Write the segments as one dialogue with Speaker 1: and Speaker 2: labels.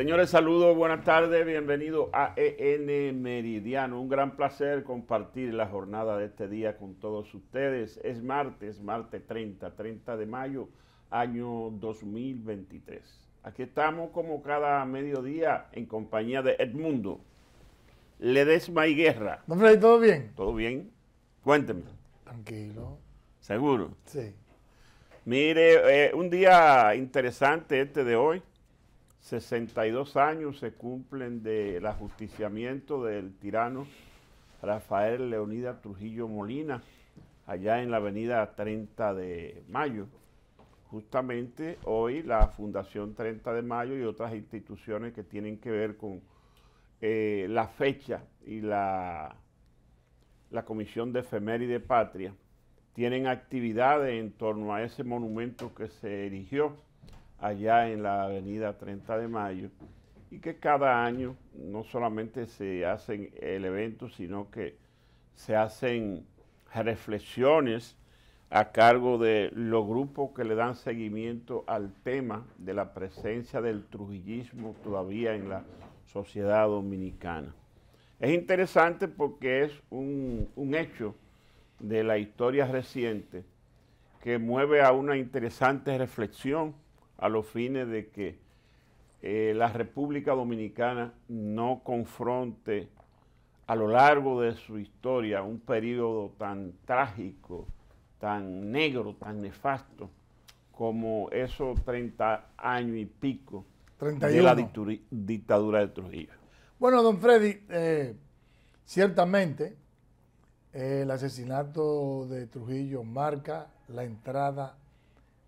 Speaker 1: Señores, saludos, buenas tardes, bienvenidos a EN Meridiano. Un gran placer compartir la jornada de este día con todos ustedes. Es martes, martes 30, 30 de mayo, año 2023. Aquí estamos como cada mediodía en compañía de Edmundo Ledesma y Guerra. Don Freddy, ¿todo bien? Todo bien. Cuénteme. Tranquilo. ¿Seguro? Sí. Mire, eh, un día interesante este de hoy 62 años se cumplen del ajusticiamiento del tirano Rafael Leonida Trujillo Molina, allá en la avenida 30 de Mayo. Justamente hoy la Fundación 30 de Mayo y otras instituciones que tienen que ver con eh, la fecha y la, la Comisión de de Patria tienen actividades en torno a ese monumento que se erigió allá en la avenida 30 de Mayo, y que cada año no solamente se hacen el evento, sino que se hacen reflexiones a cargo de los grupos que le dan seguimiento al tema de la presencia del trujillismo todavía en la sociedad dominicana. Es interesante porque es un, un hecho de la historia reciente que mueve a una interesante reflexión a los fines de que eh, la República Dominicana no confronte a lo largo de su historia un periodo tan trágico, tan negro, tan nefasto, como esos 30 años y pico de la dictadura de Trujillo.
Speaker 2: Bueno, don Freddy, eh, ciertamente el asesinato de Trujillo marca la entrada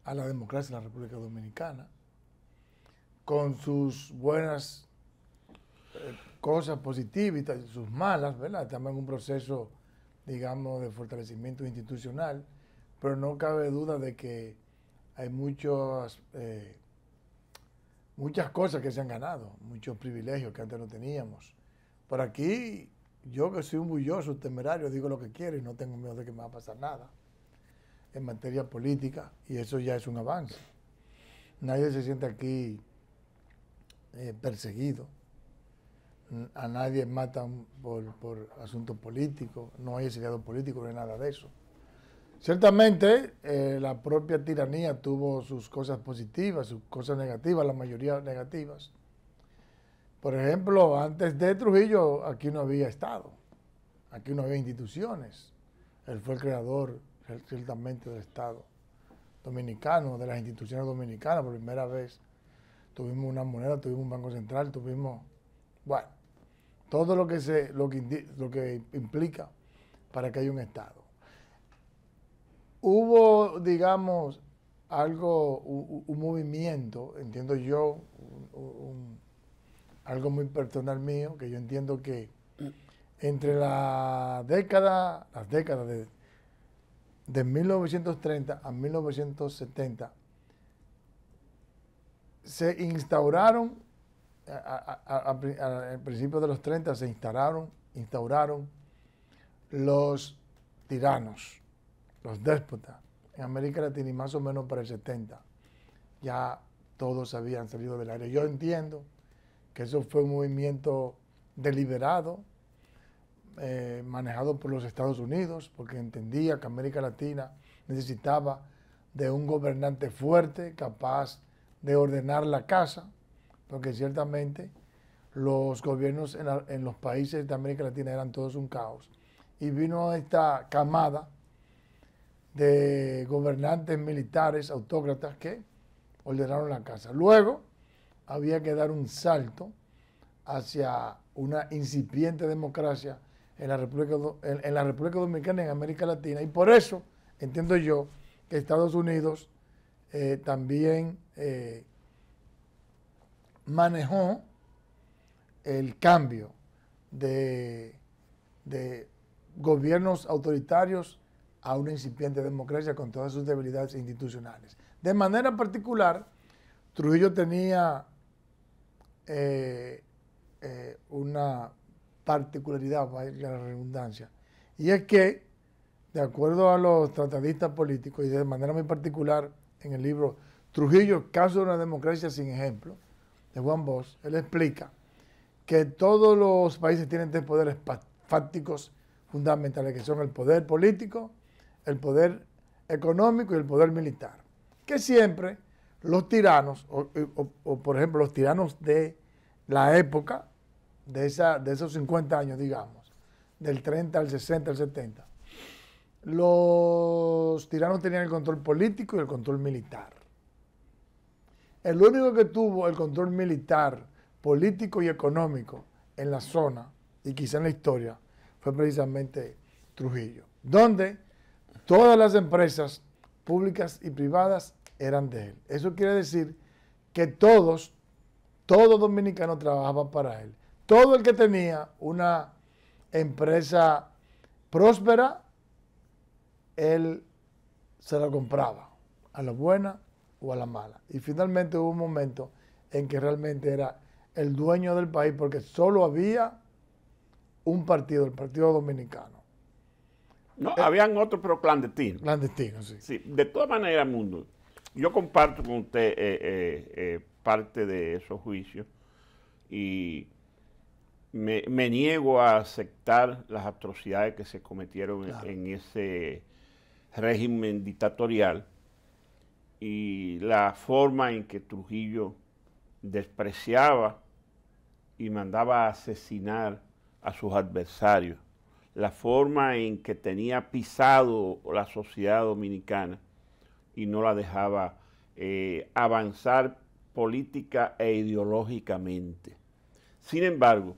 Speaker 2: a la democracia en la República Dominicana, con sus buenas eh, cosas positivas y sus malas, ¿verdad? en un proceso, digamos, de fortalecimiento institucional, pero no cabe duda de que hay muchos, eh, muchas cosas que se han ganado, muchos privilegios que antes no teníamos. Por aquí, yo que soy un temerario, digo lo que quiero y no tengo miedo de que me va a pasar nada en materia política y eso ya es un avance. Nadie se siente aquí eh, perseguido, a nadie matan por, asunto asuntos políticos, no hay exiliado político, no hay nada de eso. Ciertamente, eh, la propia tiranía tuvo sus cosas positivas, sus cosas negativas, la mayoría negativas. Por ejemplo, antes de Trujillo, aquí no había Estado, aquí no había instituciones. Él fue el creador ciertamente del Estado dominicano, de las instituciones dominicanas, por primera vez tuvimos una moneda, tuvimos un banco central, tuvimos, bueno, todo lo que, se, lo que, lo que implica para que haya un Estado. Hubo, digamos, algo, un, movimiento, entiendo yo, algo muy personal mío, que yo entiendo que entre las década, las décadas de de 1930 a 1970 se instauraron, al principios de los 30 se instauraron, instauraron los tiranos, los déspotas, en América Latina y más o menos para el 70. Ya todos habían salido del aire. Yo entiendo que eso fue un movimiento deliberado eh, manejado por los Estados Unidos, porque entendía que América Latina necesitaba de un gobernante fuerte, capaz de ordenar la casa, porque ciertamente los gobiernos en, en los países de América Latina eran todos un caos. Y vino esta camada de gobernantes militares, autócratas, que ordenaron la casa. Luego había que dar un salto hacia una incipiente democracia en la República, en, la República Dominicana y en América Latina. Y por eso entiendo yo que Estados Unidos eh, también eh, manejó el cambio de, de gobiernos autoritarios a una incipiente democracia con todas sus debilidades institucionales. De manera particular, Trujillo tenía eh, una particularidad, ir la redundancia. Y es que, de acuerdo a los tratadistas políticos y de manera muy particular en el libro Trujillo, caso de una democracia sin ejemplo, de Juan Bosch, él explica que todos los países tienen tres poderes fácticos fundamentales, que son el poder político, el poder económico y el poder militar. Que siempre los tiranos, o por ejemplo los tiranos de la época, de, esa, de esos 50 años, digamos, del 30 al 60, al 70, los tiranos tenían el control político y el control militar. El único que tuvo el control militar, político y económico en la zona, y quizá en la historia, fue precisamente Trujillo, donde todas las empresas públicas y privadas eran de él. Eso quiere decir que todos, todos dominicanos trabajaban para él todo el que tenía una empresa próspera, él se la compraba, a la buena o a la mala. Y finalmente hubo un momento en que realmente era el dueño del país porque solo había un partido, el Partido Dominicano.
Speaker 1: No, eh, habían otros, pero clandestinos. Clandestinos, sí. de todas maneras, Mundo, yo comparto con usted eh, eh, parte de esos juicios y me, niego a aceptar las atrocidades que se cometieron en, ese régimen dictatorial y la forma en que Trujillo despreciaba y mandaba a asesinar a sus adversarios, la forma en que tenía pisado la sociedad dominicana y no la dejaba eh, avanzar política e ideológicamente. Sin embargo,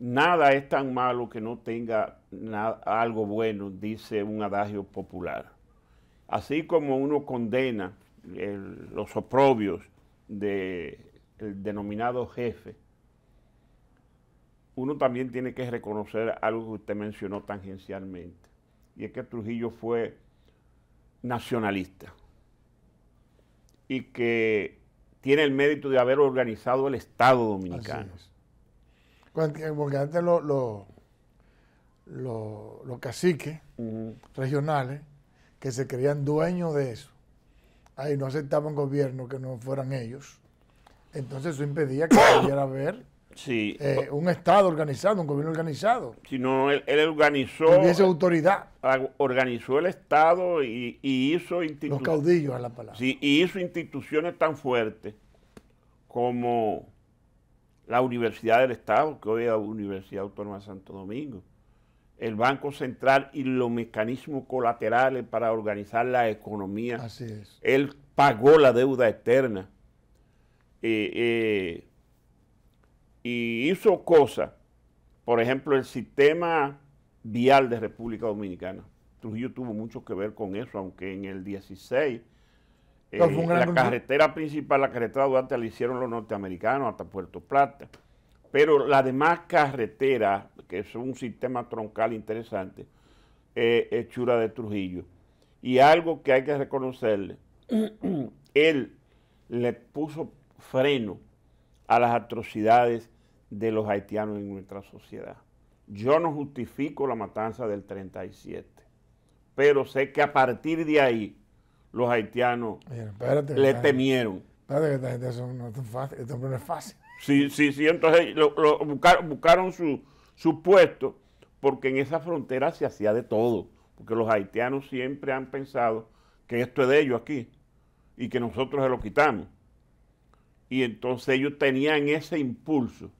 Speaker 1: Nada es tan malo que no tenga algo bueno, dice un adagio popular. Así como uno condena eh, los oprobios del denominado jefe, uno también tiene que reconocer algo que usted mencionó tangencialmente, y es que Trujillo fue nacionalista y que tiene el mérito de haber organizado el Estado Dominicano.
Speaker 2: Porque antes los caciques regionales que se creían dueños de eso, ahí no aceptaban gobierno que no fueran ellos. Entonces eso impedía que pudiera haber
Speaker 1: sí. Eh,
Speaker 2: un Estado organizado, un gobierno organizado.
Speaker 1: Si no, él, organizó... tuviese
Speaker 2: autoridad.
Speaker 1: Organizó el Estado y, hizo instituciones... Los caudillos a la palabra. Sí, y hizo instituciones tan fuertes como la Universidad del Estado, que hoy es la Universidad Autónoma de Santo Domingo, el Banco Central y los mecanismos colaterales para organizar la economía. Así es. Él pagó la deuda externa eh, eh, y hizo cosas. Por ejemplo, el sistema vial de República Dominicana. Trujillo tuvo mucho que ver con eso, aunque en el 16 eh, la carretera principal, la carretera Duarte, la hicieron los norteamericanos hasta Puerto Plata. Pero la demás carretera, que es un sistema troncal interesante, eh, es Chura de Trujillo. Y algo que hay que reconocerle, él le puso freno a las atrocidades de los haitianos en nuestra sociedad. Yo no justifico la matanza del 37, pero sé que a partir de ahí los haitianos le temieron.
Speaker 2: Espérate que no fácil, esto no es fácil.
Speaker 1: Sí, sí, sí, entonces buscaron, su, puesto porque en esa frontera se hacía de todo, porque los haitianos siempre han pensado que esto es de ellos aquí y que nosotros se lo quitamos. Y entonces ellos tenían ese impulso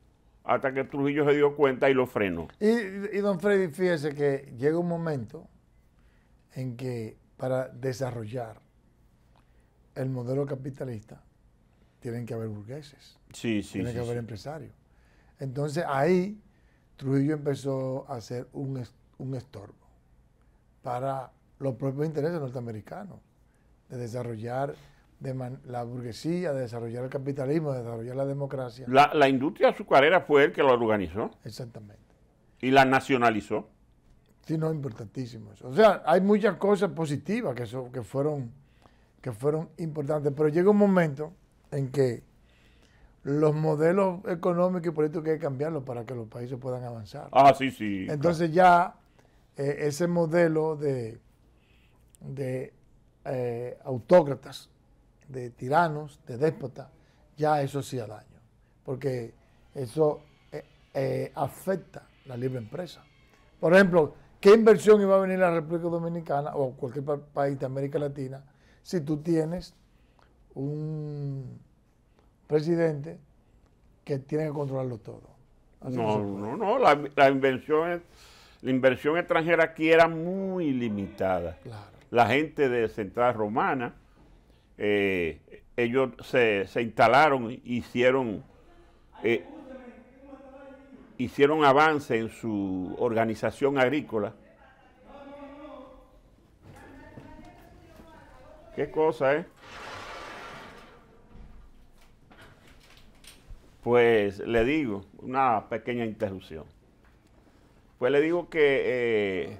Speaker 1: hasta que Trujillo se dio cuenta y lo frenó.
Speaker 2: y don Freddy, fíjese que llega un momento en que para desarrollar el modelo capitalista, tienen que haber burgueses, sí, sí, tienen que haber empresarios. Entonces ahí Trujillo empezó a hacer un, estorbo para los propios intereses norteamericanos, de desarrollar de la burguesía, de desarrollar el capitalismo, de desarrollar la democracia.
Speaker 1: La, la industria azucarera fue el que lo organizó. Exactamente. Y la nacionalizó.
Speaker 2: Sí, no, importantísimos. O sea, hay muchas cosas positivas que, que, fueron, que fueron importantes, pero llega un momento en que los modelos económicos y políticos hay que cambiarlos para que los países puedan avanzar. Ah, sí, sí. Entonces ya eh, ese modelo de, de eh, autócratas, de tiranos, de déspotas, ya eso hacía daño, porque eso eh, afecta la libre empresa. Por ejemplo, ¿Qué inversión iba a venir a la República Dominicana o cualquier país de América Latina si tú tienes un presidente que tiene que controlarlo todo? no, no,
Speaker 1: no, la, inversión la inversión extranjera aquí era muy limitada. La gente de Central Romana, eh, ellos se, instalaron instalaron, hicieron eh, hicieron avance en su organización agrícola. Qué cosa, ¿eh? Pues le digo, una pequeña interrupción. Pues le digo que eh,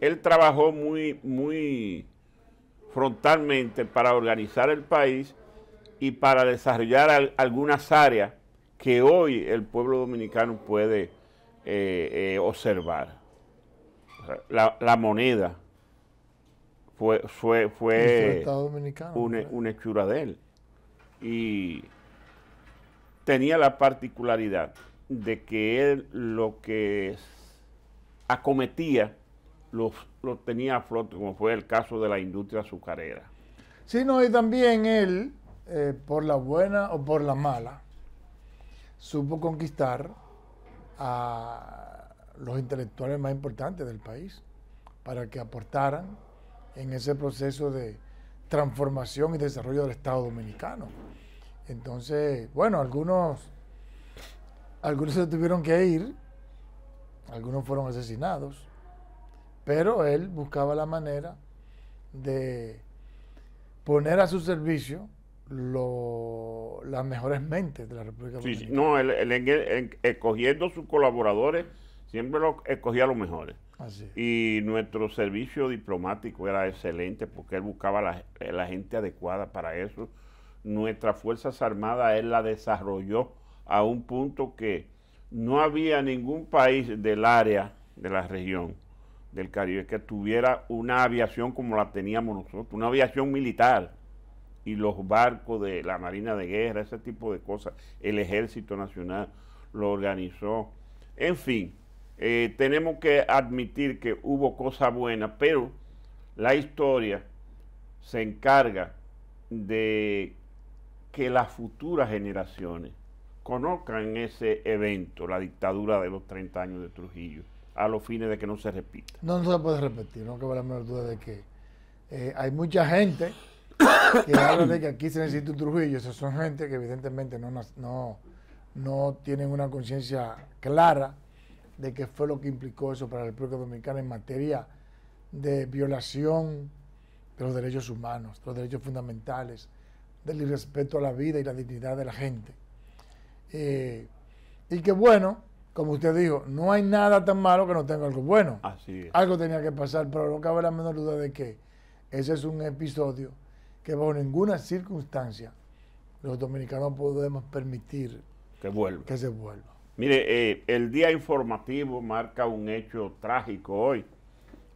Speaker 1: él trabajó muy, muy frontalmente para organizar el país y para desarrollar algunas áreas que hoy el pueblo dominicano puede eh, eh, observar. La, moneda fue, fue, una, una hechura de él. Y tenía la particularidad de que él lo que acometía lo, lo tenía a flote, como fue el caso de la industria azucarera.
Speaker 2: Sí, no, y también él, eh, por la buena o por la mala, supo conquistar a los intelectuales más importantes del país para que aportaran en ese proceso de transformación y desarrollo del Estado dominicano. Entonces, bueno, algunos, algunos se tuvieron que ir, algunos fueron asesinados, pero él buscaba la manera de poner a su servicio las mejores mentes de la República Dominicana.
Speaker 1: no, él, escogiendo sus colaboradores, siempre los escogía los mejores. y nuestro servicio diplomático era excelente porque él buscaba la, la gente adecuada para eso. Nuestras Fuerzas Armadas, él la desarrolló a un punto que no había ningún país del área, de la región del Caribe, que tuviera una aviación como la teníamos nosotros, una aviación militar y los barcos de la Marina de Guerra, ese tipo de cosas. El Ejército Nacional lo organizó. En fin, eh, tenemos que admitir que hubo cosas buenas, pero la historia se encarga de que las futuras generaciones conozcan ese evento, la dictadura de los 30 años de Trujillo, a los fines de que no se repita.
Speaker 2: No, se puede repetir, no cabe la menor duda de que eh, hay mucha gente que habla de que aquí se necesita un Trujillo. Esas son gente que evidentemente no, no, no tienen una conciencia clara de qué fue lo que implicó eso para el República dominicano en materia de violación de los derechos humanos, de los derechos fundamentales, del irrespeto a la vida y la dignidad de la gente. Eh, y que bueno, como usted dijo, no hay nada tan malo que no tenga algo bueno. Así Algo tenía que pasar, pero no cabe la menor duda de que ese es un episodio que bajo ninguna circunstancia los dominicanos podemos permitir
Speaker 1: que, que se vuelva. Mire, eh, el día informativo marca un hecho trágico hoy.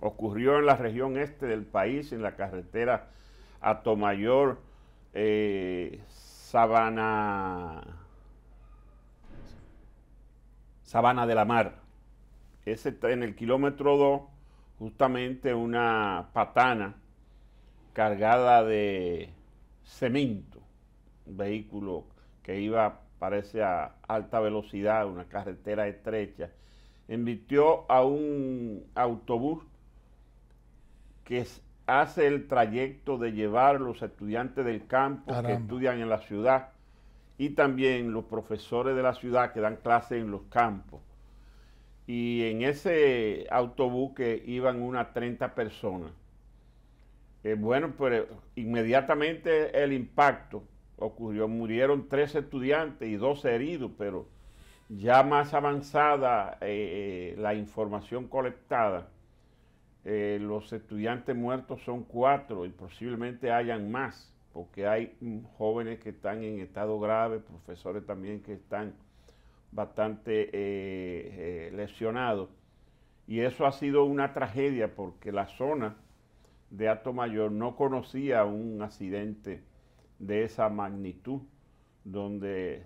Speaker 1: Ocurrió en la región este del país, en la carretera Atomayor, eh, Sabana, Sabana de la Mar. Ese, en el kilómetro 2, justamente una patana cargada de cemento, un vehículo que iba, parece, a alta velocidad, una carretera estrecha, invirtió a un autobús que hace el trayecto de llevar los estudiantes del campo que estudian en la ciudad y también los profesores de la ciudad que dan clases en los campos. Y en ese autobús que iban unas 30 personas, eh, bueno, pero inmediatamente el impacto ocurrió. Murieron tres estudiantes y dos heridos, pero ya más avanzada eh, eh, la información colectada, los estudiantes muertos son cuatro y posiblemente hayan más, porque hay jóvenes que están en estado grave, profesores también que están bastante lesionados. Y eso ha sido una tragedia porque la zona de ato Mayor no conocía un accidente de esa magnitud, donde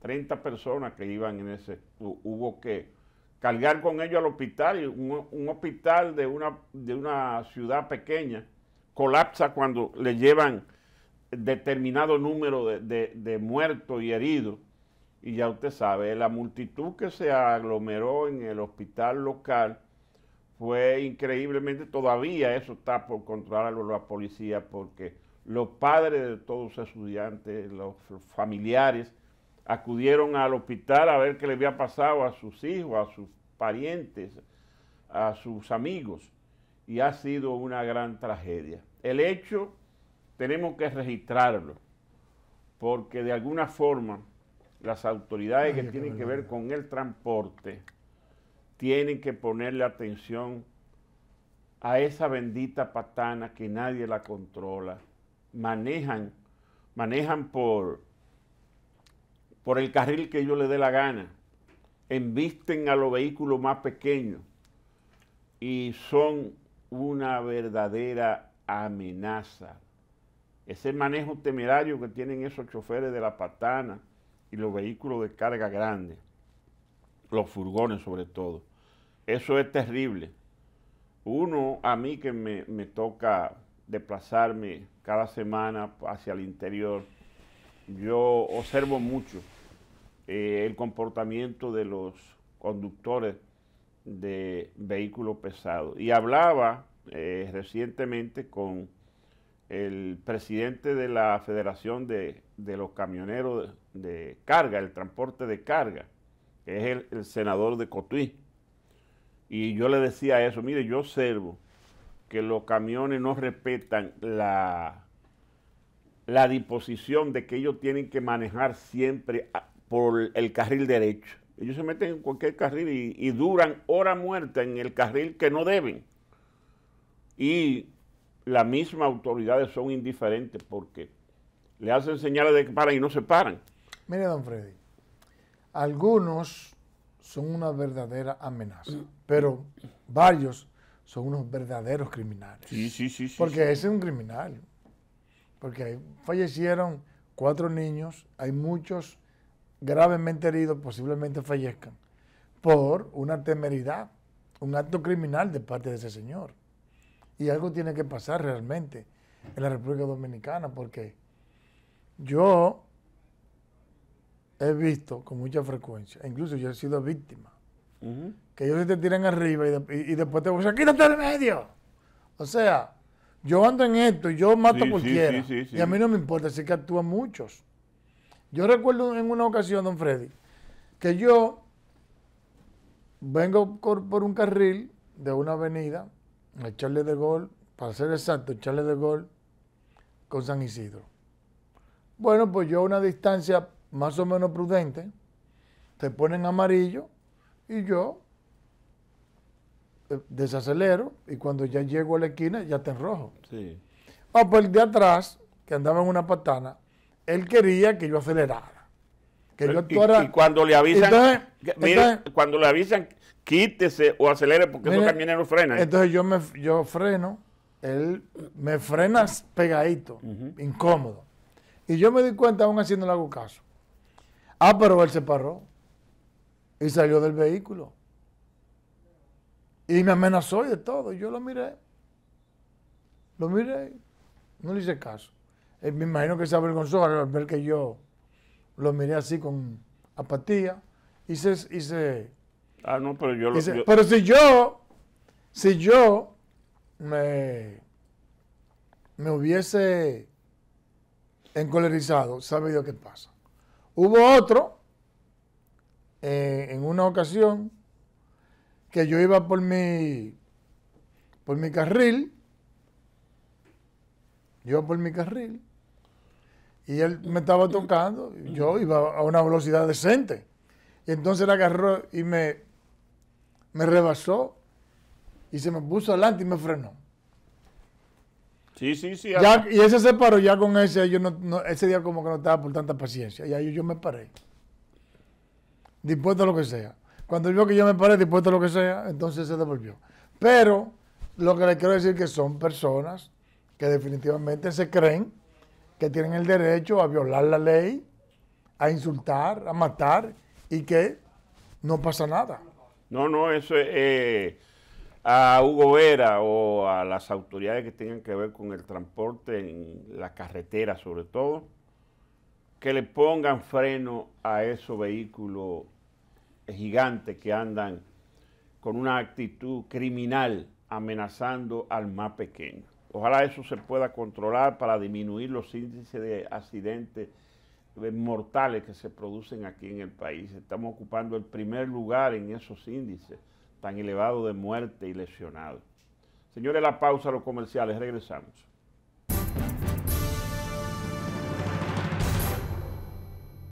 Speaker 1: 30 personas que iban en ese, hubo que cargar con ellos al hospital, y un, hospital de una, de una ciudad pequeña colapsa cuando le llevan determinado número de, de muertos y heridos. Y ya usted sabe, la multitud que se aglomeró en el hospital local fue increíblemente, todavía eso está por controlarlo la policía, porque los padres de todos los estudiantes, los familiares, acudieron al hospital a ver qué le había pasado a sus hijos, a sus parientes, a sus amigos, y ha sido una gran tragedia. El hecho tenemos que registrarlo, porque de alguna forma las autoridades que tienen que ver con el transporte tienen que ponerle atención a esa bendita patana que nadie la controla. Manejan, manejan por, por el carril que ellos le dé la gana. Envisten a los vehículos más pequeños y son una verdadera amenaza. Ese manejo temerario que tienen esos choferes de la patana y los vehículos de carga grandes los furgones sobre todo. Eso es terrible. Uno, a mí que me, toca desplazarme cada semana hacia el interior, yo observo mucho eh, el comportamiento de los conductores de vehículos pesados. Y hablaba eh, recientemente con el presidente de la Federación de, los Camioneros de, de Carga, el transporte de carga, es el, senador de Cotuí. Y yo le decía eso, mire, yo observo que los camiones no respetan la, la disposición de que ellos tienen que manejar siempre por el carril derecho. Ellos se meten en cualquier carril y, duran hora muerta en el carril que no deben. Y las mismas autoridades son indiferentes porque le hacen señales de que paran y no se paran.
Speaker 2: Mire, don Freddy, algunos son una verdadera amenaza, pero varios son unos verdaderos
Speaker 1: criminales. Sí, sí, sí. sí porque ese es
Speaker 2: un criminal. Porque fallecieron cuatro niños, hay muchos gravemente heridos, posiblemente fallezcan, por una temeridad, un acto criminal de parte de ese señor. Y algo tiene que pasar realmente en la República Dominicana, porque yo he visto con mucha frecuencia, e incluso yo he sido víctima, que ellos se te tiran arriba y, después te dicen, quítate del medio. O sea, yo ando en esto y yo mato a cualquiera. y a mí no me importa, así que actúan muchos. Yo recuerdo en una ocasión, don Freddy, que yo vengo por un carril de una avenida, a echarle de Gol, para ser exacto, echarle de Gol con San Isidro. Bueno, pues yo a una distancia más o menos prudente, te ponen amarillo y yo eh, desacelero y cuando ya llego a la esquina ya está en rojo. Sí. Ah, pues el de atrás, que andaba en una patana, él quería que yo acelerara.
Speaker 1: Que yo Y, cuando le avisan, mira, cuando le avisan, quítese o acelere porque mira, esos camioneros frenan. Entonces
Speaker 2: yo me yo freno, él me frena pegadito, incómodo. Y yo me di cuenta aún haciendo hago caso. Ah, pero él se paró y salió del vehículo. Y me amenazó y de todo. Yo lo miré. Lo miré. No le hice caso. Eh, me imagino que se avergonzó al ver que yo lo miré así con apatía. Y se...
Speaker 1: ah, no, pero yo Pero si
Speaker 2: yo... Si yo me, me hubiese encolerizado, sabe Dios qué pasa. Hubo otro, eh, en una ocasión, que yo iba por mi, por mi carril, yo por mi carril, y él me estaba tocando, yo iba a una velocidad decente. Y entonces la agarró y me, me rebasó y se me puso adelante y me frenó.
Speaker 1: Sí, sí, sí. y ese se
Speaker 2: paró ya con ese. Yo no, ese día como que no estaba por tanta paciencia. Y ahí yo, me paré. Dispuesto a lo que sea. Cuando vio que yo me paré, dispuesto a lo que sea, entonces se devolvió. Pero lo que le quiero decir es que son personas que definitivamente se creen que tienen el derecho a violar la ley, a insultar, a matar y que no pasa nada.
Speaker 1: No, no, eso es... Eh, a Hugo Vera o a las autoridades que tengan que ver con el transporte en la carretera sobre todo, que le pongan freno a esos vehículos gigantes que andan con una actitud criminal amenazando al más pequeño. Ojalá eso se pueda controlar para disminuir los índices de accidentes eh, mortales que se producen aquí en el país. Estamos ocupando el primer lugar en esos índices tan elevado de muerte y lesionado. Señores, la pausa, a los comerciales, regresamos.